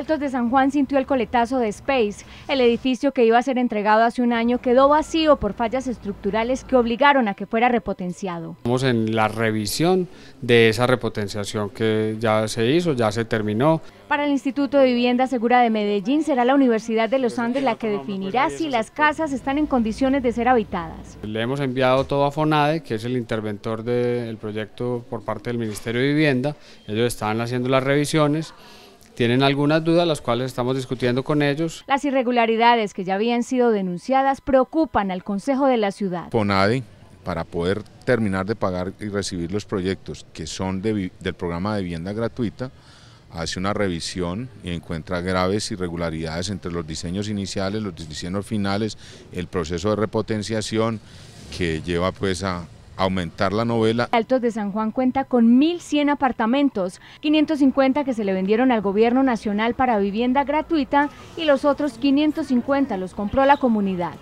Altos de San Juan sintió el coletazo de Space. El edificio que iba a ser entregado hace un año quedó vacío por fallas estructurales que obligaron a que fuera repotenciado. Estamos en la revisión de esa repotenciación que ya se hizo, ya se terminó. Para el Instituto de Vivienda Segura de Medellín será la Universidad de los Andes la que definirá si las casas están en condiciones de ser habitadas. Le hemos enviado todo a FONADE, que es el interventor del proyecto por parte del Ministerio de Vivienda. Ellos están haciendo las revisiones tienen algunas dudas, las cuales estamos discutiendo con ellos. Las irregularidades que ya habían sido denunciadas preocupan al Consejo de la Ciudad. PONADE, para poder terminar de pagar y recibir los proyectos que son del programa de vivienda gratuita, hace una revisión y encuentra graves irregularidades entre los diseños iniciales, los diseños finales, el proceso de repotenciación que lleva pues a, aumentar la novela. Altos de San Juan cuenta con 1.100 apartamentos, 550 que se le vendieron al gobierno nacional para vivienda gratuita y los otros 550 los compró la comunidad.